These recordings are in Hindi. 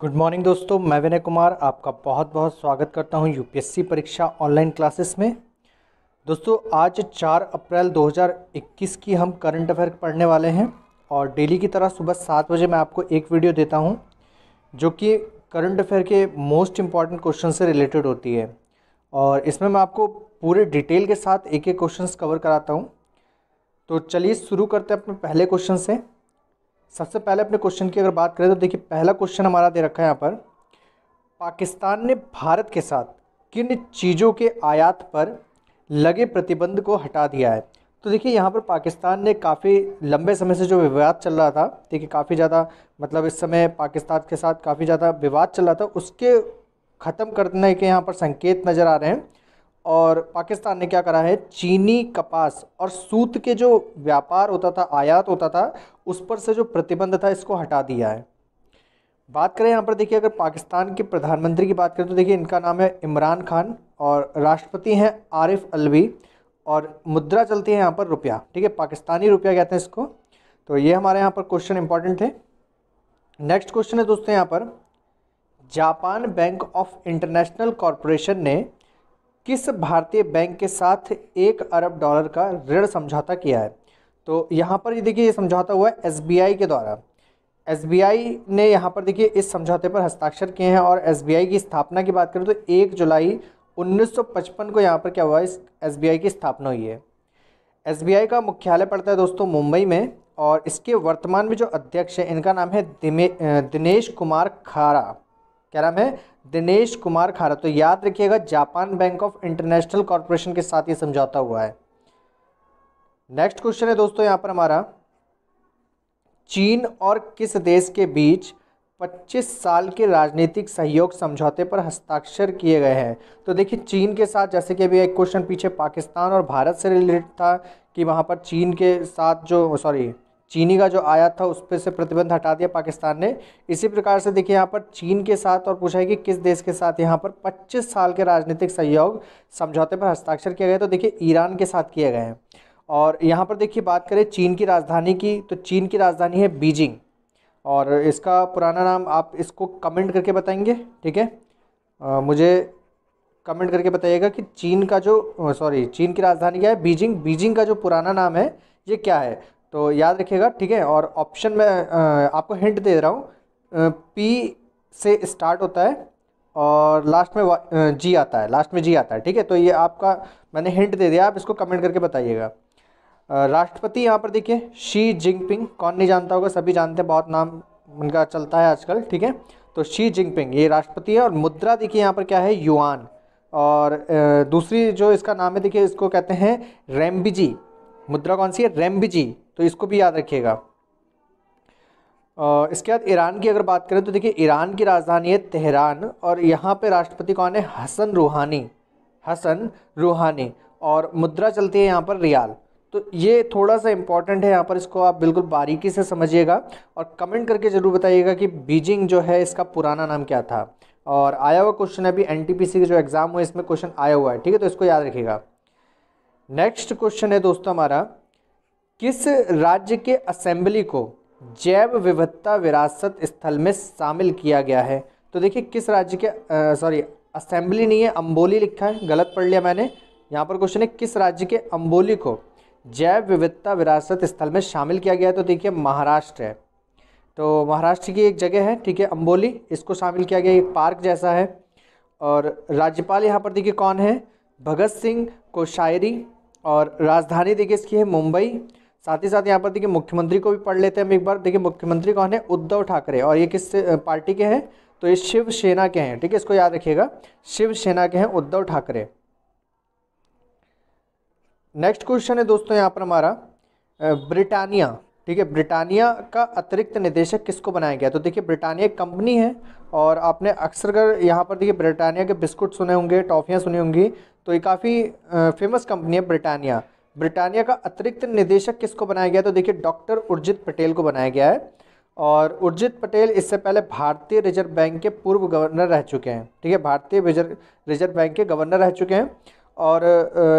गुड मॉर्निंग दोस्तों मैं विनय कुमार आपका बहुत बहुत स्वागत करता हूं यूपीएससी परीक्षा ऑनलाइन क्लासेस में दोस्तों आज 4 अप्रैल 2021 की हम करंट अफेयर पढ़ने वाले हैं और डेली की तरह सुबह सात बजे मैं आपको एक वीडियो देता हूं जो कि करंट अफेयर के मोस्ट इम्पॉर्टेंट क्वेश्चन से रिलेटेड होती है और इसमें मैं आपको पूरे डिटेल के साथ एक एक क्वेश्चन कवर कराता हूँ तो चलिए शुरू करते हैं अपने पहले क्वेश्चन से सबसे पहले अपने क्वेश्चन की अगर बात करें तो देखिए पहला क्वेश्चन हमारा दे रखा है यहाँ पर पाकिस्तान ने भारत के साथ किन चीज़ों के आयात पर लगे प्रतिबंध को हटा दिया है तो देखिए यहाँ पर पाकिस्तान ने काफ़ी लंबे समय से जो विवाद चल रहा था देखिए काफ़ी ज़्यादा मतलब इस समय पाकिस्तान के साथ काफ़ी ज़्यादा विवाद चल रहा था उसके ख़त्म करने के यहाँ पर संकेत नज़र आ रहे हैं और पाकिस्तान ने क्या करा है चीनी कपास और सूत के जो व्यापार होता था आयात होता था उस पर से जो प्रतिबंध था इसको हटा दिया है बात करें यहाँ पर देखिए अगर पाकिस्तान के प्रधानमंत्री की बात करें तो देखिए इनका नाम है इमरान खान और राष्ट्रपति हैं आरिफ अलवी और मुद्रा चलती है यहाँ पर रुपया ठीक है पाकिस्तानी रुपया कहते हैं इसको तो ये हमारे यहाँ पर क्वेश्चन इंपॉर्टेंट है नेक्स्ट क्वेश्चन है दोस्तों यहाँ पर Japan bank of international corporation ने किस भारतीय बैंक के साथ एक अरब डॉलर का ऋण समझौता किया है तो यहाँ पर ये देखिए ये समझौता हुआ है एस के द्वारा एस ने यहाँ पर देखिए इस समझौते पर हस्ताक्षर किए हैं और एस की स्थापना की बात करें तो एक जुलाई 1955 को यहाँ पर क्या हुआ इस एस की स्थापना हुई है एस का मुख्यालय पड़ता है दोस्तों मुंबई में और इसके वर्तमान में जो अध्यक्ष हैं इनका नाम है दिनेश कुमार खारा क्या नाम है दिनेश कुमार खारा तो याद रखिएगा Japan bank of international corporation के साथ ये समझौता हुआ है नेक्स्ट क्वेश्चन है दोस्तों यहाँ पर हमारा चीन और किस देश के बीच 25 साल के राजनीतिक सहयोग समझौते पर हस्ताक्षर किए गए हैं तो देखिए चीन के साथ जैसे कि अभी एक क्वेश्चन पीछे पाकिस्तान और भारत से रिलेटेड था कि वहाँ पर चीन के साथ जो सॉरी चीनी का जो आयात था उस पर से प्रतिबंध हटा दिया पाकिस्तान ने इसी प्रकार से देखिए यहाँ पर चीन के साथ और पूछा है कि किस देश के साथ यहाँ पर 25 साल के राजनीतिक सहयोग समझौते पर हस्ताक्षर किया गया तो देखिए ईरान के साथ किए गए हैं और यहाँ पर देखिए बात करें चीन की राजधानी की तो चीन की राजधानी है बीजिंग और इसका पुराना नाम आप इसको कमेंट करके बताएंगे ठीक है मुझे कमेंट करके बताइएगा कि चीन का जो सॉरी चीन की राजधानी क्या है बीजिंग बीजिंग का जो पुराना नाम है ये क्या है तो याद रखिएगा ठीक है और ऑप्शन में आपको हिंट दे रहा हूँ पी से स्टार्ट होता है और लास्ट में जी आता है लास्ट में जी आता है ठीक है तो ये आपका मैंने हिंट दे दिया आप इसको कमेंट करके बताइएगा राष्ट्रपति यहाँ पर देखिए शी जिनपिंग कौन नहीं जानता होगा सभी जानते हैं बहुत नाम उनका चलता है आजकल ठीक है तो शी जिनपिंग ये राष्ट्रपति है और मुद्रा देखिए यहाँ पर क्या है युआन और दूसरी जो इसका नाम है देखिए इसको कहते हैं रेम्बिजी मुद्रा कौन सी है रेमबिजी तो इसको भी याद रखिएगा इसके बाद ईरान की अगर बात करें तो देखिए ईरान की राजधानी है तेहरान और यहाँ पे राष्ट्रपति कौन है हसन रूहानी हसन रूहानी और मुद्रा चलती है यहाँ पर रियाल तो ये थोड़ा सा इम्पॉर्टेंट है यहाँ पर इसको आप बिल्कुल बारीकी से समझिएगा और कमेंट करके ज़रूर बताइएगा कि बीजिंग जो है इसका पुराना नाम क्या था और आया हुआ क्वेश्चन अभी एन टी पी सी के जो एग्ज़ाम हुआ इसमें क्वेश्चन आया हुआ है ठीक है तो इसको याद रखिएगा नेक्स्ट क्वेश्चन है दोस्तों हमारा किस राज्य के असेंबली को जैव विविधता विरासत स्थल में शामिल किया गया है तो देखिए किस राज्य के सॉरी असेंबली नहीं है अम्बोली लिखा है गलत पढ़ लिया मैंने यहाँ पर क्वेश्चन है किस राज्य के अम्बोली को जैव विविधता विरासत स्थल में शामिल किया गया है तो देखिए महाराष्ट्र है तो महाराष्ट्र की एक जगह है ठीक है अम्बोली इसको शामिल किया गया एक पार्क जैसा है और राज्यपाल यहाँ पर देखिए कौन है भगत सिंह कोशायरी और राजधानी देखिए इसकी है मुंबई साथ ही साथ यहाँ पर देखिए मुख्यमंत्री को भी पढ़ लेते हैं हम एक बार देखिए मुख्यमंत्री कौन है उद्धव ठाकरे और ये किस पार्टी के हैं तो ये शिवसेना के हैं ठीक है इसको याद रखिएगा शिवसेना के हैं उद्धव ठाकरे नेक्स्ट क्वेश्चन है दोस्तों यहाँ पर हमारा ब्रिटानिया ठीक है ब्रिटानिया का अतिरिक्त निदेशक किसको बनाया गया तो देखिए ब्रिटानिया एक कंपनी है और आपने अक्सर कर यहाँ पर देखिए ब्रिटानिया के बिस्कुट सुने होंगे टॉफ़ियाँ सुनी होंगी तो ये काफ़ी फेमस कंपनी है ब्रिटानिया ब्रिटानिया का अतिरिक्त निदेशक किसको बनाया गया तो देखिए डॉक्टर उर्जित पटेल को बनाया गया है और उर्जित पटेल इससे पहले भारतीय रिजर्व बैंक के पूर्व गवर्नर रह चुके हैं ठीक है भारतीय रिजर्व बैंक के गवर्नर रह चुके हैं और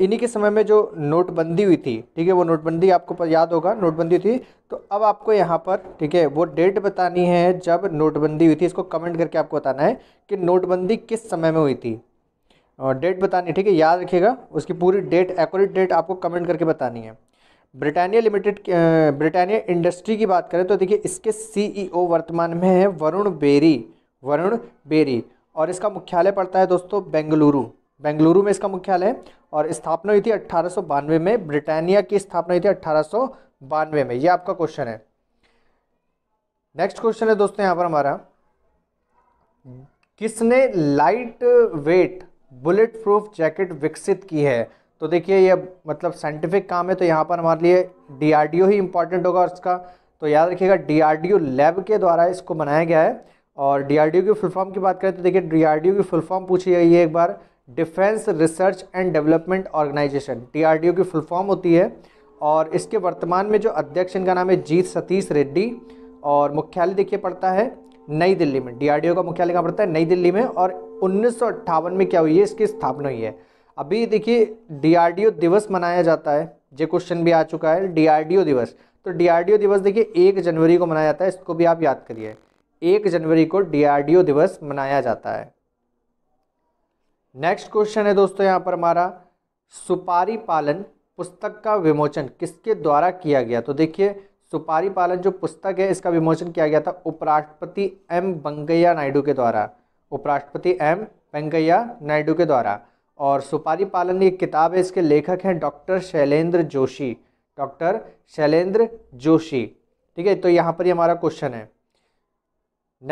इन्हीं के समय में जो नोटबंदी हुई थी ठीक है वो नोटबंदी आपको याद होगा नोटबंदी हुई थी तो अब आपको यहाँ पर ठीक है वो डेट बतानी है जब नोटबंदी हुई थी इसको कमेंट करके आपको बताना है कि नोटबंदी किस समय में हुई थी और डेट बतानी है ठीक है याद रखिएगा उसकी पूरी डेट एक्यूरेट डेट आपको कमेंट करके बतानी है ब्रिटानिया लिमिटेड ब्रिटानिया इंडस्ट्री की बात करें तो देखिए इसके सीईओ e वर्तमान में है वरुण बेरी वरुण बेरी और इसका मुख्यालय पड़ता है दोस्तों बेंगलुरु बेंगलुरु में इसका मुख्यालय है और स्थापना हुई थी अट्ठारह में ब्रिटानिया की स्थापना हुई थी अट्ठारह में ये आपका क्वेश्चन है नेक्स्ट क्वेश्चन है दोस्तों यहाँ पर हमारा किसने light weight bullet proof jacket विकसित की है तो देखिए ये मतलब साइंटिफिक काम है तो यहाँ पर हमारे लिए डी ही इम्पॉर्टेंट होगा उसका तो याद रखिएगा डीआरडीओ लैब के द्वारा इसको बनाया गया है और ओ की फुल फॉर्म की बात करें तो देखिए ओ की फुल फॉर्म पूछी गई है एक बार defence research and development organisation ओ की फुल फॉर्म होती है और इसके वर्तमान में जो अध्यक्ष इनका नाम है जीत सतीश रेड्डी और मुख्यालय देखिए पड़ता है नई दिल्ली में डीआरडीओ का मुख्यालय कहाँ पड़ता है नई दिल्ली में और उन्नीस में क्या हुई है इसकी स्थापना हुई है अभी देखिए डीआरडीओ दिवस मनाया जाता है जे क्वेश्चन भी आ चुका है डीआरडीओ दिवस तो डीआरडीओ दिवस देखिए एक जनवरी को मनाया जाता है इसको भी आप याद करिए एक जनवरी को डीआरडीओ दिवस मनाया जाता है नेक्स्ट क्वेश्चन है दोस्तों यहाँ पर हमारा सुपारी पालन पुस्तक का विमोचन किसके द्वारा किया गया तो देखिए सुपारी पालन जो पुस्तक है इसका विमोचन किया गया था उपराष्ट्रपति एम वेंकैया नायडू के द्वारा उपराष्ट्रपति एम वेंकैया नायडू के द्वारा और सुपारी पालन एक किताब है इसके लेखक हैं डॉक्टर शैलेंद्र जोशी डॉक्टर शैलेंद्र जोशी ठीक है तो यहाँ पर ही हमारा क्वेश्चन है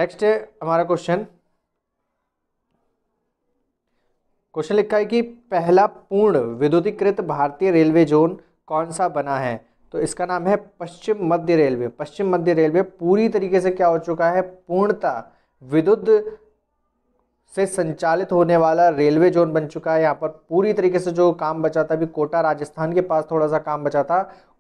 नेक्स्ट है हमारा क्वेश्चन क्वेश्चन लिखा है कि पहला पूर्ण विद्युतीकृत भारतीय रेलवे जोन कौन सा बना है तो इसका नाम है पश्चिम मध्य रेलवे पश्चिम मध्य रेलवे पूरी तरीके से क्या हो चुका है पूर्णतः विद्युत से संचालित होने वाला रेलवे जोन बन चुका है यहाँ पर पूरी तरीके से जो काम बचा था अभी कोटा राजस्थान के पास थोड़ा सा काम बचा था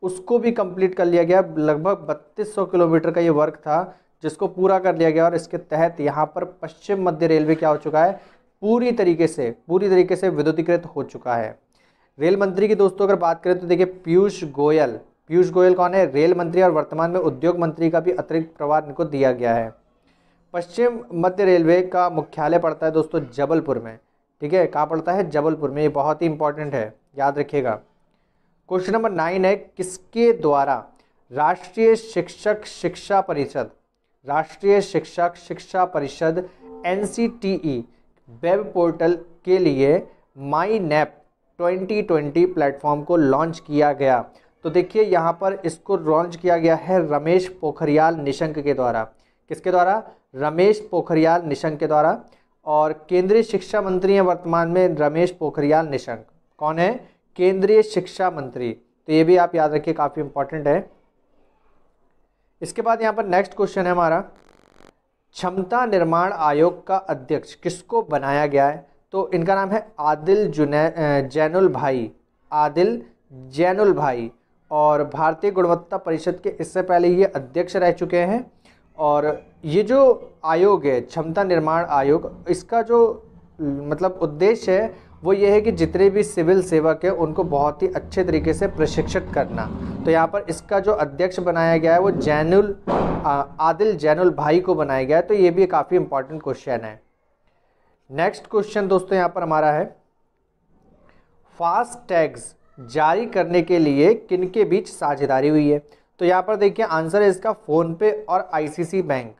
उसको भी कंप्लीट कर लिया गया लगभग 3200 किलोमीटर का ये वर्क था जिसको पूरा कर लिया गया और इसके तहत यहाँ पर पश्चिम मध्य रेलवे क्या हो चुका है पूरी तरीके से पूरी तरीके से विद्युतीकृत हो चुका है रेल मंत्री की दोस्तों अगर बात करें तो देखिए पीयूष गोयल पीयूष गोयल कौन है रेल मंत्री और वर्तमान में उद्योग मंत्री का भी अतिरिक्त प्रभार इनको दिया गया है पश्चिम मध्य रेलवे का मुख्यालय पड़ता है दोस्तों जबलपुर में ठीक है कहाँ पड़ता है जबलपुर में ये बहुत ही इंपॉर्टेंट है याद रखिएगा क्वेश्चन नंबर नाइन है किसके द्वारा राष्ट्रीय शिक्षक शिक्षा परिषद राष्ट्रीय शिक्षक शिक्षा परिषद एन e, वेब पोर्टल के लिए माई नैप ट्वेंटी प्लेटफॉर्म को लॉन्च किया गया तो देखिए यहाँ पर इसको लॉन्च किया गया है रमेश पोखरियाल निशंक के द्वारा किसके द्वारा रमेश पोखरियाल निशंक के द्वारा और केंद्रीय शिक्षा मंत्री हैं वर्तमान में रमेश पोखरियाल निशंक कौन है केंद्रीय शिक्षा मंत्री तो ये भी आप याद रखिए काफ़ी इंपॉर्टेंट है इसके बाद यहाँ पर नेक्स्ट क्वेश्चन है हमारा क्षमता निर्माण आयोग का अध्यक्ष किसको बनाया गया है तो इनका नाम है आदिल जुने जैनुल भाई आदिल जैनुल भाई और भारतीय गुणवत्ता परिषद के इससे पहले ये अध्यक्ष रह चुके हैं और ये जो आयोग है क्षमता निर्माण आयोग इसका जो मतलब उद्देश्य है वो ये है कि जितने भी सिविल सेवक हैं उनको बहुत ही अच्छे तरीके से प्रशिक्षित करना तो यहाँ पर इसका जो अध्यक्ष बनाया गया है वो जैनुल आदिल जैनुल भाई को बनाया गया है तो ये भी काफ़ी इम्पोर्टेंट क्वेश्चन है नेक्स्ट क्वेश्चन दोस्तों यहाँ पर हमारा है फास्ट टैग्स जारी करने के लिए किन के बीच साझेदारी हुई है तो यहाँ पर देखिए आंसर है इसका फ़ोनपे और आईसीसी बैंक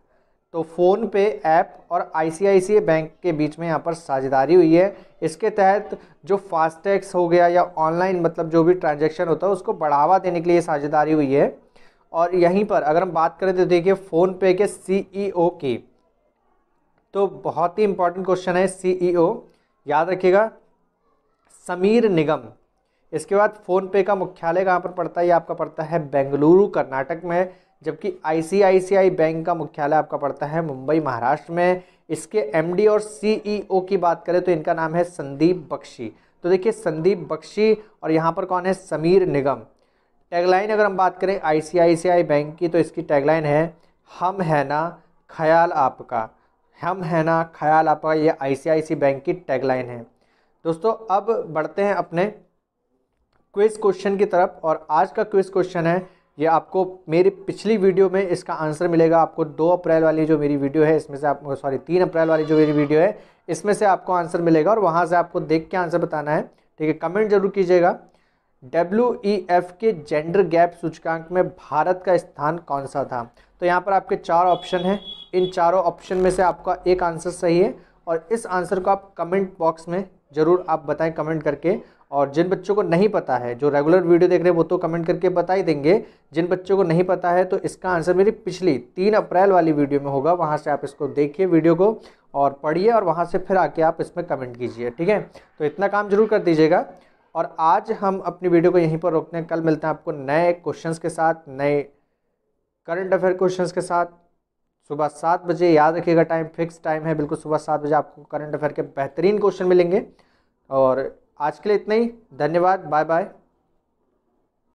तो फ़ोनपे ऐप और आईसीआईसीआई बैंक के बीच में यहाँ पर साझेदारी हुई है इसके तहत जो फास्टैग्स हो गया या ऑनलाइन मतलब जो भी ट्रांजेक्शन होता है उसको बढ़ावा देने के लिए साझेदारी हुई है और यहीं पर अगर हम बात करें तो देखिए फ़ोनपे के सी e की तो बहुत ही इंपॉर्टेंट क्वेश्चन है सी e याद रखिएगा समीर निगम इसके बाद फ़ोनपे का मुख्यालय कहाँ पर पड़ता है ये आपका पड़ता है बेंगलुरु कर्नाटक में जबकि आईसीआईसीआई बैंक का मुख्यालय आपका पड़ता है मुंबई महाराष्ट्र में इसके एमडी और सीईओ e की बात करें तो इनका नाम है संदीप बख्शी तो देखिए संदीप बख्शी और यहाँ पर कौन है समीर निगम टैगलाइन अगर हम बात करें आईसीआईसीआई बैंक की तो इसकी टैगलाइन है हम है ना ख्याल आपका हम है ना ख्याल आपका ये आईसीआईसी बैंक की टैगलाइन है दोस्तों अब बढ़ते हैं अपने क्विज क्वेश्चन की तरफ और आज का क्विज क्वेश्चन है ये आपको मेरी पिछली वीडियो में इसका आंसर मिलेगा आपको दो अप्रैल वाली जो मेरी वीडियो है इसमें से आपको सॉरी तीन अप्रैल वाली जो मेरी वीडियो है इसमें से आपको आंसर मिलेगा और वहाँ से आपको देख के आंसर बताना है ठीक है कमेंट जरूर कीजिएगा डब्ल्यू ई एफ के जेंडर गैप सूचकांक में भारत का स्थान कौन सा था तो यहाँ पर आपके चार ऑप्शन हैं इन चारों ऑप्शन में से आपका एक आंसर सही है और इस आंसर को आप कमेंट बॉक्स में ज़रूर आप बताएं कमेंट करके और जिन बच्चों को नहीं पता है जो रेगुलर वीडियो देख रहे हैं वो तो कमेंट करके बता ही देंगे जिन बच्चों को नहीं पता है तो इसका आंसर मेरी पिछली तीन अप्रैल वाली वीडियो में होगा वहाँ से आप इसको देखिए वीडियो को और पढ़िए और वहाँ से फिर आके आप इसमें कमेंट कीजिए ठीक है तो इतना काम जरूर कर दीजिएगा और आज हम अपनी वीडियो को यहीं पर रोकते हैं कल मिलते हैं आपको नए क्वेश्चन के साथ नए करंट अफेयर क्वेश्चन के साथ सुबह सात बजे याद रखिएगा टाइम फिक्स टाइम है बिल्कुल सुबह सात बजे आपको करंट अफेयर के बेहतरीन क्वेश्चन मिलेंगे और आज के लिए इतना ही धन्यवाद बाय बाय